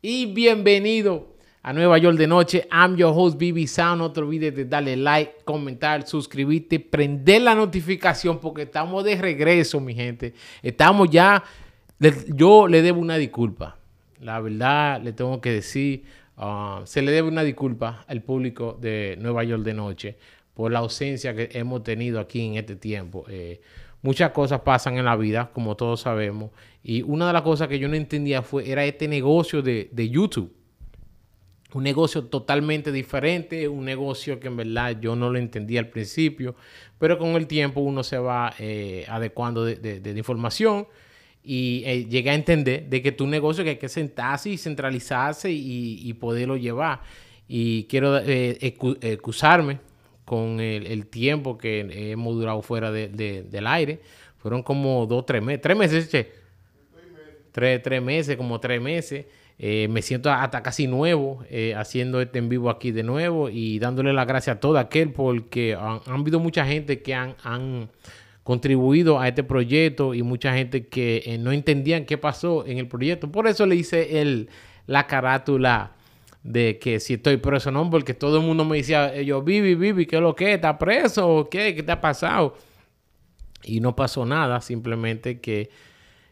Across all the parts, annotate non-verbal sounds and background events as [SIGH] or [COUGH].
y bienvenido a Nueva York de noche. I'm your host, Bibi Sound. No te de darle like, comentar, suscribirte, prender la notificación porque estamos de regreso, mi gente. Estamos ya. Yo le debo una disculpa. La verdad, le tengo que decir, ah, se le debe una disculpa al público de Nueva York de noche por la ausencia que hemos tenido aquí en este tiempo. Eh, Muchas cosas pasan en la vida, como todos sabemos. Y una de las cosas que yo no entendía fue, era este negocio de, YouTube. Un negocio totalmente diferente, un negocio que en verdad yo no lo entendía al principio, pero con el tiempo uno se va eh, adecuando de, información y eh, llega a entender de que tu negocio que hay que sentarse y centralizarse y, poderlo llevar. Y quiero eh, excusarme con el, tiempo que hemos durado fuera del aire. Fueron como dos, tres meses. Tres meses, che. Tres, tres meses, como tres meses. Eh, me siento hasta casi nuevo eh, haciendo este en vivo aquí de nuevo y dándole las gracias a todo aquel porque han, habido mucha gente que han, contribuido a este proyecto y mucha gente que eh, no entendían qué pasó en el proyecto. Por eso le hice el, la carátula de que si estoy preso no, porque todo el mundo me decía, ah, eh, yo, Vivi, Vivi, ¿qué es lo que? ¿Estás preso qué? ¿Qué te ha pasado? Y no pasó nada, simplemente que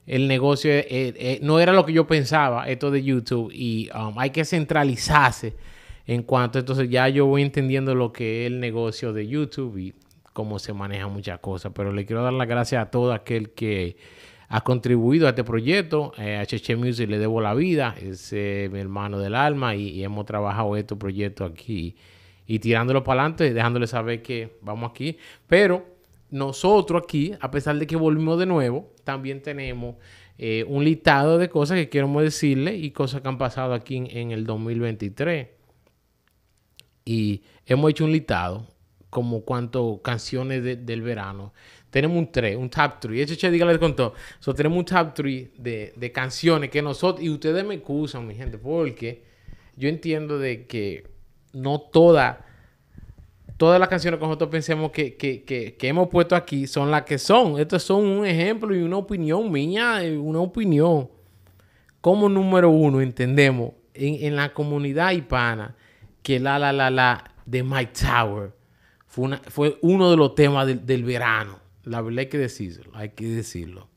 el negocio eh, eh, no era lo que yo pensaba, esto de YouTube, y um, hay que centralizarse en cuanto, entonces ya yo voy entendiendo lo que es el negocio de YouTube y cómo se maneja muchas cosas, pero le quiero dar las gracias a todo aquel que ha contribuido a este proyecto. Eh, a Cheche Music le debo la vida, es eh, mi hermano del alma y, hemos trabajado este proyecto aquí y tirándolo para adelante, dejándole saber que vamos aquí. Pero nosotros aquí, a pesar de que volvimos de nuevo, también tenemos eh, un listado de cosas que queremos decirle y cosas que han pasado aquí en, el 2023. Y hemos hecho un listado como cuanto canciones del verano tenemos un 3, un top 3. Ese che, dígale les contó. tenemos un top 3 de, canciones que nosotros, y ustedes me excusan, mi gente, porque yo entiendo de que no todas, todas las canciones que nosotros pensemos que, hemos puesto aquí son las que son. Estos son un ejemplo y una opinión mía, una opinión. Como número uno, entendemos en, la comunidad hispana que la la la la de My Tower fue, fue uno de los temas del verano la verdad hay que decirlo, hay que decirlo.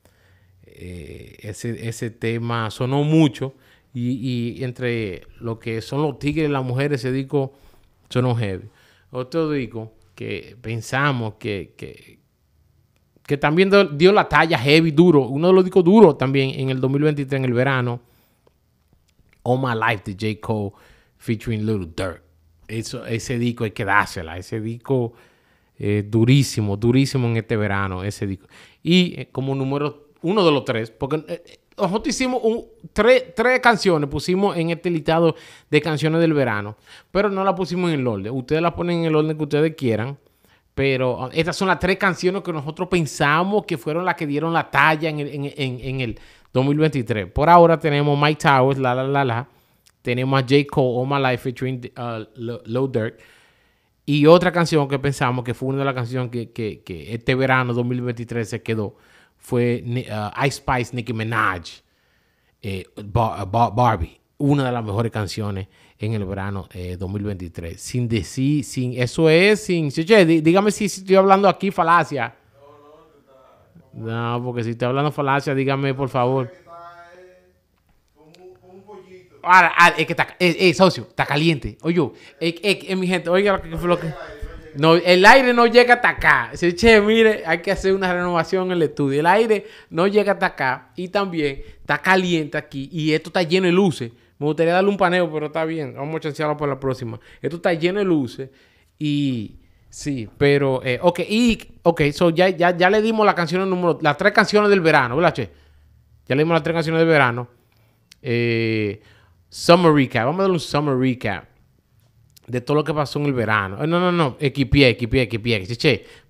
Eh, ese, tema sonó mucho y, entre lo que son los tigres y las mujeres, ese disco sonó heavy. Otro disco que pensamos que, que, también dio la talla heavy, duro, uno de los discos duros también en el 2023, en el verano, All My Life de J. Cole featuring Little Dirt. Eso, ese disco hay que dársela, ese disco... Eh, durísimo, durísimo en este verano, ese disco. Y eh, como número uno de los tres, porque eh, nosotros hicimos tres, tres, canciones, pusimos en este listado de canciones del verano, pero no la pusimos en el orden. Ustedes la ponen en el orden que ustedes quieran, pero ah, estas son las tres canciones que nosotros pensamos que fueron las que dieron la talla en el, en, el 2023. Por ahora tenemos My Towers, La La La La, tenemos a J. Cole, All My Life featuring uh, Low Dirt, y otra canción que pensamos que fue una de las canciones que, que, este verano 2023 se quedó fue eh, uh, Ice Spice Nicki Minaj, eh, uh, Barbie, una de las mejores canciones en el verano 2023. Eh, sin decir, sin, eso es, sin, dígame si, estoy hablando aquí falacia. No, no, no, porque si estoy hablando falacia, dígame por favor. Ahora, ah, es que está, eh, eh, socio, está caliente. Oye, eh, eh, mi gente, oiga No, el aire no llega hasta acá. se che, mire, hay que hacer una renovación en el estudio. El aire no llega hasta acá y también está caliente aquí y esto está lleno de luces. Me gustaría darle un paneo, pero está bien. Vamos a chancearlo para la próxima. Esto está lleno de luces y... Sí, pero... ok, y... Ok, so ya, ya, ya le dimos las canción número... Las tres canciones del verano, ¿verdad, Che? Ya le dimos las tres canciones del verano. Eh... Summer recap. Vamos a dar un summer recap de todo lo que pasó en el verano. Eh, no, no, no. Equipié, equipié, equipié.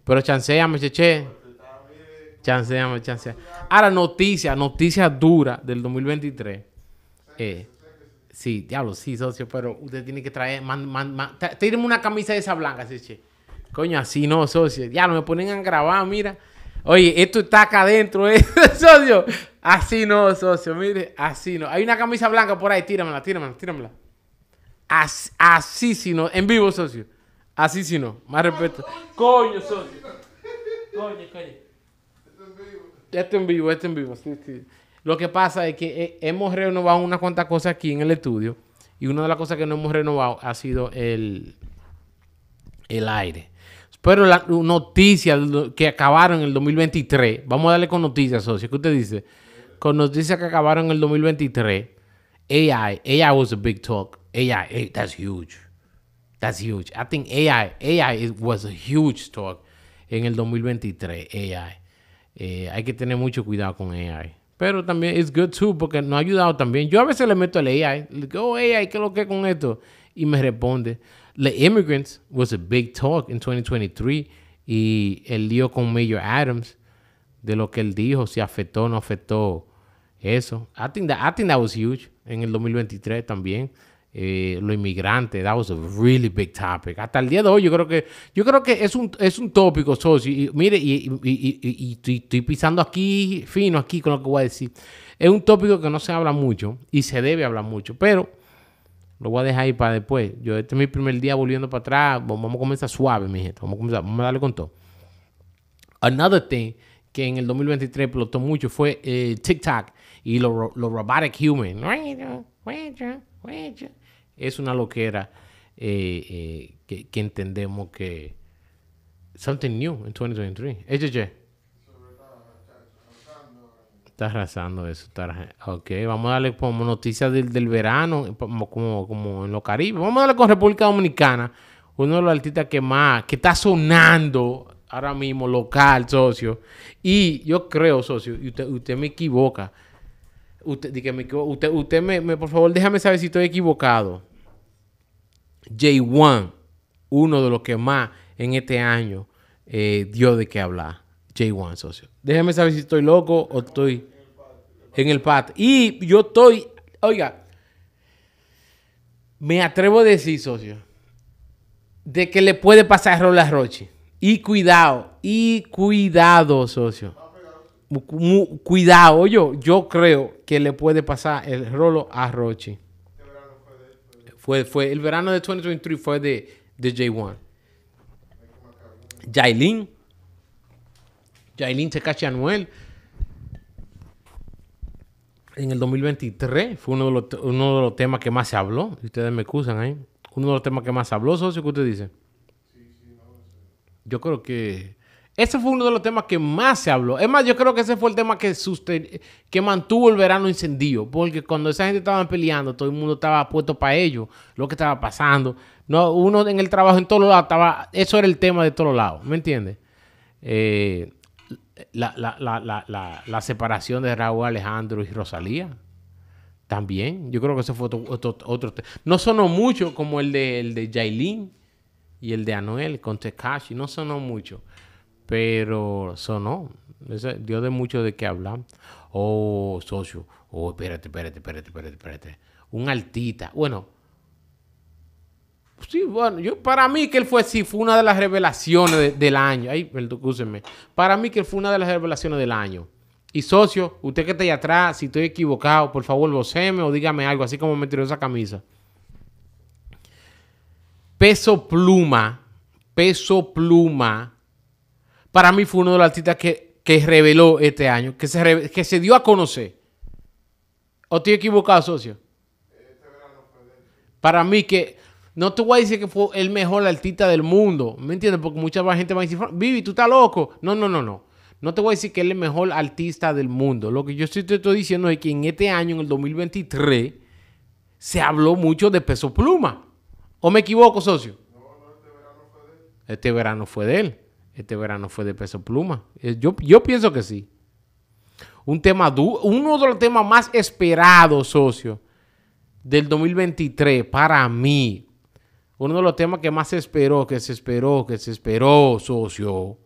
Pero chanceame, cheche. Chanceame, chanceame. Ahora, noticia, noticias dura del 2023. Eh, sí, diablo, sí, socio. Pero usted tiene que traer. Man, Tírenme una camisa de esa blanca, che. Coño, así no, socio. Ya, no me ponen a grabar, mira. Oye, esto está acá adentro, ¿eh? [LAUGHS] socio. Así no, socio, mire, así no. Hay una camisa blanca por ahí, tíramela, tíramela, tíramela. Así, así si no, en vivo, socio. Así si no, más respeto. Coño, socio. Coño, coño. Esto en vivo. Esto en vivo, en vivo, Lo que pasa es que eh, hemos renovado unas cuantas cosas aquí en el estudio. Y una de las cosas que no hemos renovado ha sido el, el aire. Pero las noticias que acabaron en el 2023, vamos a darle con noticias, socio. ¿Qué usted dice? con dice que acabaron el 2023, AI, AI was a big talk. AI, that's huge. That's huge. I think AI, AI was a huge talk en el 2023. AI. Eh, hay que tener mucho cuidado con AI. Pero también es good too porque nos ha ayudado también. Yo a veces le meto al AI, le digo, oh, AI, ¿qué es lo que con esto? Y me responde. The Immigrants was a big talk in 2023 y el lío con Mayor Adams de lo que él dijo, si afectó o no afectó eso. I think that, was huge en el 2023 también. Eh, los inmigrantes, that was a really big topic. Hasta el día de hoy, yo creo que, yo creo que es un, es un tópico, socio. mire, y, estoy pisando aquí, fino aquí con lo que voy a decir. Es un tópico que no se habla mucho y se debe hablar mucho, pero lo voy a dejar ahí para después. Yo, este es mi primer día volviendo para atrás. Vamos a comenzar suave, mi gente. Vamos a comenzar, vamos a darle con todo. Another thing que en el 2023 explotó mucho fue eh, TikTok y los lo robotic human, es una loquera eh, eh, que, entendemos que something new en 2023. HJ. Está arrasando eso. Ok, vamos a darle como noticias del, verano, como, en los Caribes. Vamos a darle con República Dominicana, uno de los artistas que más, que está sonando ahora mismo local, socio. Y yo creo, socio, y usted me equivoca Usted, usted, me, por favor, déjame saber si estoy equivocado. J1, uno de los que más en este año eh, dio de qué hablar. J1, socio. Déjame saber si estoy loco o estoy en el pat. Y yo estoy, oiga, me atrevo a decir, socio, de que le puede pasar a a Roche. Y cuidado, y cuidado, socio cuidado, yo, yo creo que le puede pasar el rolo a Roche fue, fue, el verano de 2023 fue de, de J1. Jailin. Jailin a Anuel. En el 2023 fue uno de, los, uno de los temas que más se habló. ustedes me excusan ahí. Uno de los temas que más se habló, socio, que usted dice? Yo creo que ese fue uno de los temas que más se habló. Es más, yo creo que ese fue el tema que, que mantuvo el verano encendido. Porque cuando esa gente estaba peleando, todo el mundo estaba puesto para ello. lo que estaba pasando. No, uno en el trabajo, en todos lados, estaba. Eso era el tema de todos lados, ¿me entiendes? Eh, la, separación de Raúl Alejandro y Rosalía. También. Yo creo que ese fue otro, tema. No sonó mucho como el de, el y el de Anuel con Tekashi. No sonó mucho pero eso no. dio de mucho de qué hablar. Oh, socio. Oh, espérate, espérate, espérate, espérate, espérate. Un altita. Bueno. Sí, bueno, yo para mí que él fue sí, fue una de las revelaciones del año. Ay, perdónenme. Para mí que él fue una de las revelaciones del año. Y socio, usted que está ahí atrás, si estoy equivocado, por favor, voceme o dígame algo, así como me tiró esa camisa. Peso pluma, peso pluma para mí fue uno de los artistas que, reveló este año, que se, que se dio a conocer. ¿O estoy equivocado, socio? Para mí que... No te voy a decir que fue el mejor artista del mundo, ¿me entiendes? Porque mucha gente va a decir, Vivi, tú estás loco. No, no, no, no. No te voy a decir que es el mejor artista del mundo. Lo que yo estoy, te estoy diciendo es que en este año, en el 2023, se habló mucho de peso pluma. ¿O me equivoco, socio? No, no, este verano fue de él. Este verano fue de él este verano fue de peso pluma. Eh, yo, yo pienso que sí. Un tema uno de los temas más esperados, socio, del 2023 para mí. Uno de los temas que más se esperó, que se esperó, que se esperó, socio,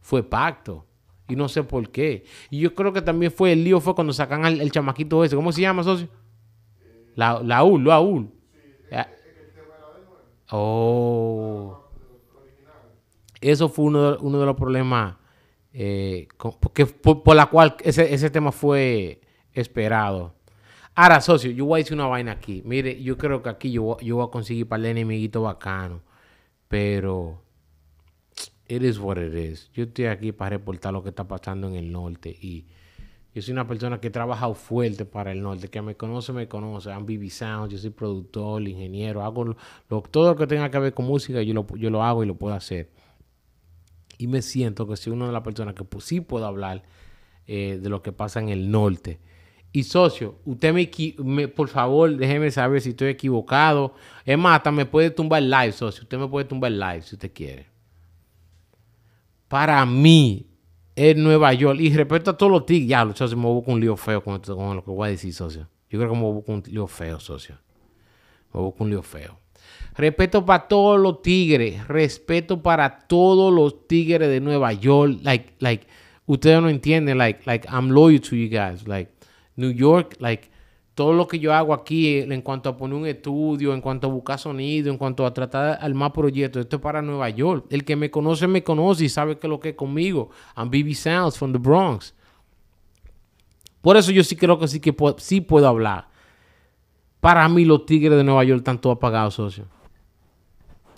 fue pacto. Y no sé por qué. Y yo creo que también fue el lío, fue cuando sacan al el chamaquito ese. ¿Cómo se llama, socio? La, la UL, la UL. Oh. Eso fue uno de, los problemas eh, por, la cual ese, tema fue esperado. Ahora, socio, yo voy a decir una vaina aquí. Mire, yo creo que aquí yo, voy a conseguir para el enemiguito bacano. Pero it is what it is. Yo estoy aquí para reportar lo que está pasando en el norte. Y yo soy una persona que he trabajado fuerte para el norte. Que me conoce, me conoce. I'm yo soy productor, ingeniero. Hago todo lo que tenga que ver con música, yo lo, yo lo hago y lo puedo hacer y me siento que soy una de las personas que sí puedo hablar eh, de lo que pasa en el norte. Y socio, usted me, por favor, déjeme saber si estoy equivocado. Es más, me puede tumbar live, socio. Usted me puede tumbar el live si usted quiere. Para mí, es Nueva York. Y respecto a todos los tics, ya, socio, me voy con un lío feo con, con lo que voy a decir, socio. Yo creo que me voy con un lío feo, socio. Me voy con un lío feo. Respeto para todos los tigres. Respeto para todos los tigres de Nueva York. Like, like, ustedes no entienden. Like, like, I'm loyal to you guys. Like, New York, like, todo lo que yo hago aquí eh, en cuanto a poner un estudio, en cuanto a buscar sonido, en cuanto a tratar al más proyecto, esto es para Nueva York. El que me conoce, me conoce y sabe que lo que es conmigo. I'm BB Sounds from the Bronx. Por eso yo sí creo que sí que sí puedo hablar para mí, los Tigres de Nueva York están todos apagados, socio.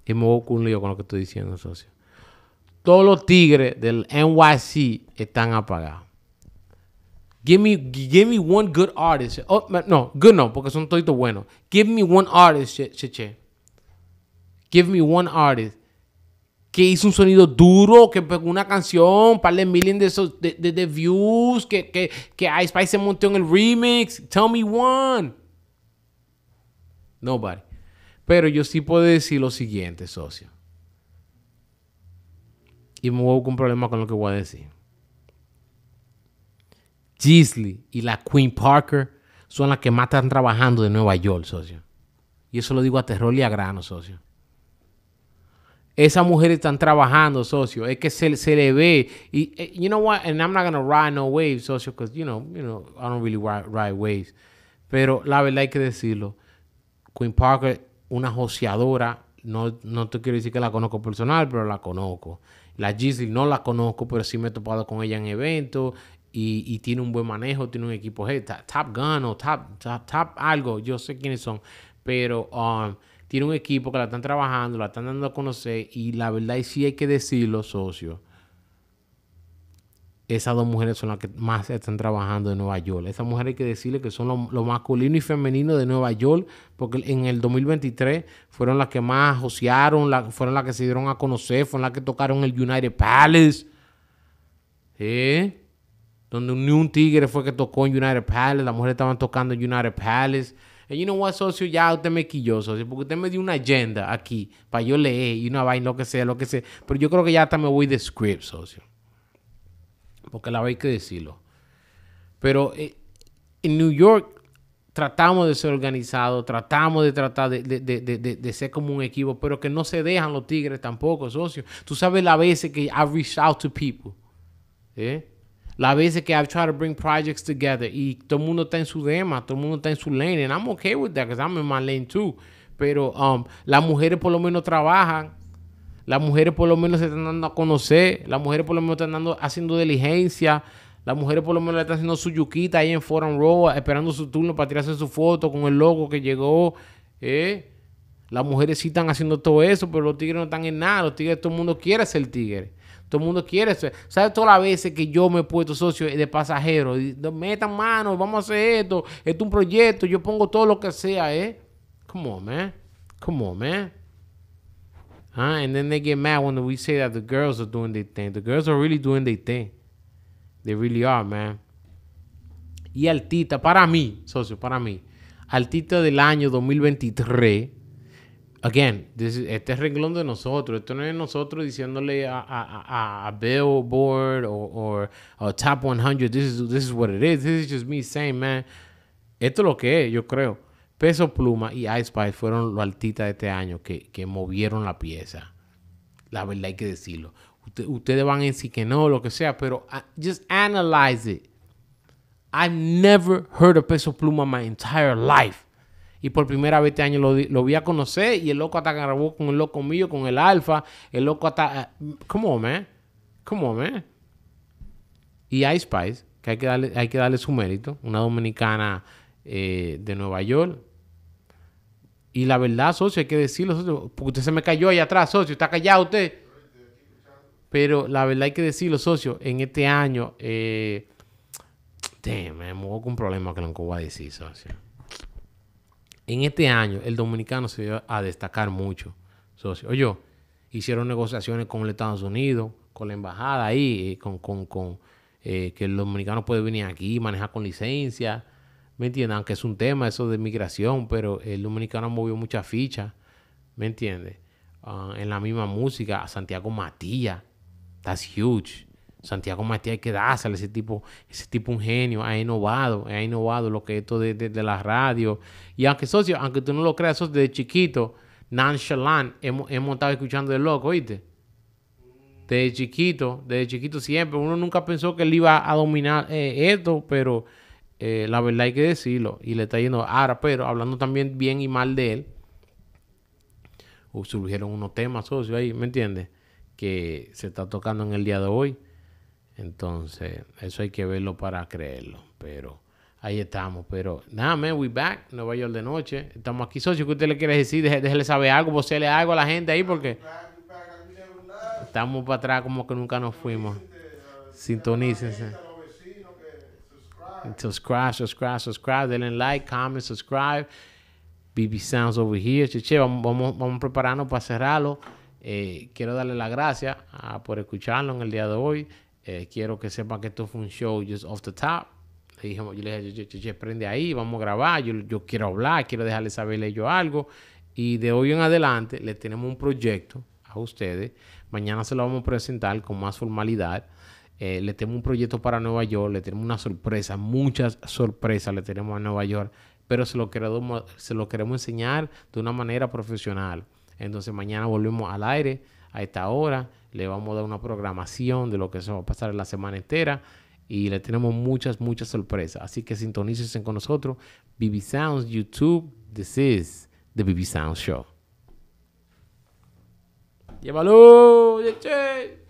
Y me voy con un lío con lo que estoy diciendo, socio. Todos los Tigres del NYC están apagados. Give me, one good artist. Oh, no, good no, porque son toditos buenos. Give me one artist, che, che, Give me one artist que hizo un sonido duro, que pegó una canción, para miles de, views, que, que, que Ice Spice se montó en el remix. Tell me one. Nobody. Pero yo sí puedo decir lo siguiente, socio. Y me voy a buscar un problema con lo que voy a decir. Gisley y la Queen Parker son las que más están trabajando de Nueva York, socio. Y eso lo digo a terror y a grano, socio. Esas mujeres están trabajando, socio. Es que se, le ve. Y, eh, you know what? And I'm not gonna ride no waves, socio, because, you know, you know, I don't really ride waves. Pero la verdad hay que decirlo Queen Parker, una joseadora, no, no te quiero decir que la conozco personal, pero la conozco. La Gisli no la conozco, pero sí me he topado con ella en eventos y, tiene un buen manejo, tiene un equipo top, Gun o top, top, algo, yo sé quiénes son, pero um, tiene un equipo que la están trabajando, la están dando a conocer y la verdad es sí hay que decirlo, socio, esas dos mujeres son las que más están trabajando en Nueva York. Esas mujeres hay que decirle que son lo, masculinos masculino y femenino de Nueva York, porque en el 2023 fueron las que más josearon, fueron las que se dieron a conocer, fueron las que tocaron el United Palace. ¿Eh? Donde ni un tigre fue que tocó en United Palace, las mujeres estaban tocando en United Palace. Y you know what, socio, ya usted me quilló, socio, porque usted me dio una agenda aquí para yo leer y una vaina, lo que sea, lo que sea. Pero yo creo que ya hasta me voy de script, socio porque la hay que decirlo. Pero eh, en New York tratamos de ser organizados, tratamos de tratar de, ser como un equipo, pero que no se dejan los tigres tampoco, socios. Tú sabes las veces que I've reached out to people. ¿eh? Las veces que I've tried to bring projects together y todo el mundo está en su dema, todo el mundo está en su lane. And I'm okay with that because I'm in my lane too. Pero um, las mujeres por lo menos trabajan las mujeres por lo menos se están dando a conocer, las mujeres por lo menos están dando, haciendo diligencia, las mujeres por lo menos le están haciendo su yuquita ahí en Forum Row, esperando su turno para tirarse su foto con el loco que llegó. ¿eh? Las mujeres sí están haciendo todo eso, pero los tigres no están en nada. Los tigres, todo el mundo quiere ser tigre. Todo el mundo quiere ser. ¿Sabes todas las veces que yo me he puesto socio de pasajero? Metan manos, vamos a hacer esto. Esto es un proyecto, yo pongo todo lo que sea, ¿eh? Come on, man. Come man. Huh? And then they get mad when we say that the girls are doing their thing. The girls are really doing their thing. They really are, man. Y Altita, para mí, socio, para mí. Altita del año 2023. Again, this is, este es renglón de nosotros. Esto no es nosotros diciéndole a, a, a, a Billboard o Top 100. This is, this is what it is. This is just me saying, man. Esto es lo que es, yo creo. Peso Pluma y Ice Spice fueron los artistas de este año que, movieron la pieza. La verdad hay que decirlo. ustedes van a decir que no, lo que sea, pero ah, just analyze it. I've never heard of Peso Pluma my entire life. Y por primera vez este año lo, vi a conocer y el loco hasta grabó con el loco mío, con el Alfa. El loco hasta... ¿Cómo ah, come on, man. Come on, man. Y Ice Spice, que hay que darle, hay que darle su mérito. Una dominicana eh, de Nueva York y la verdad, socio, hay que decirlo, socio, porque usted se me cayó ahí atrás, socio, está callado usted. Pero la verdad hay que decirlo, socio, en este año, eh, me muevo con un problema que nunca voy a decir, socio. En este año, el dominicano se dio a destacar mucho, socio. Oye, hicieron negociaciones con los Estados Unidos, con la embajada ahí, eh, con, eh, que el dominicano puede venir aquí, manejar con licencia. ¿Me entiendes? Aunque es un tema eso de migración, pero el dominicano movió muchas fichas. ¿Me entiendes? Ah, en la misma música, a Santiago Matías. That's huge. Santiago Matías hay que dárselo. Ese tipo, ese tipo un genio. Ha innovado. Ha innovado lo que esto de, de, la radio. Y aunque socio, aunque tú no lo creas, socio, desde chiquito, nonchalant, hemos, hemos estado escuchando de loco, ¿oíste? Desde chiquito, desde chiquito siempre. Uno nunca pensó que él iba a dominar eh, esto, pero... Eh, la verdad hay que decirlo. Y le está yendo. Ahora, pero hablando también bien y mal de él. Uh, surgieron unos temas, socios ahí, ¿me entiendes? Que se está tocando en el día de hoy. Entonces, eso hay que verlo para creerlo. Pero ahí estamos. Pero nada, man, we back. Nueva York de noche. Estamos aquí, socio. ¿Qué usted le quiere decir? Déjele, saber algo, le algo a la gente ahí porque estamos para atrás como que nunca nos fuimos. Sintonícense. Subscribe, subscribe, subscribe. Denle like, comment, subscribe. BB Sounds over here. vamos, vamos, prepararnos para cerrarlo. Eh, quiero darle las gracias ah, por escucharlo en el día de hoy. Eh, quiero que sepan que esto fue un show just off the top. Le dije, yo le dije, prende ahí, vamos a grabar. Yo, yo quiero hablar, quiero dejarle saberle yo algo. Y de hoy en adelante le tenemos un proyecto a ustedes. Mañana se lo vamos a presentar con más formalidad. Eh, le tenemos un proyecto para Nueva York, le tenemos una sorpresa, muchas sorpresas le tenemos a Nueva York, pero se lo queremos, enseñar de una manera profesional. Entonces mañana volvemos al aire a esta hora, le vamos a dar una programación de lo que se va a pasar la semana entera y le tenemos muchas, muchas sorpresas. Así que sintonícense con nosotros. BB Sounds YouTube, this is the BB Sounds Show. Llévalo, che.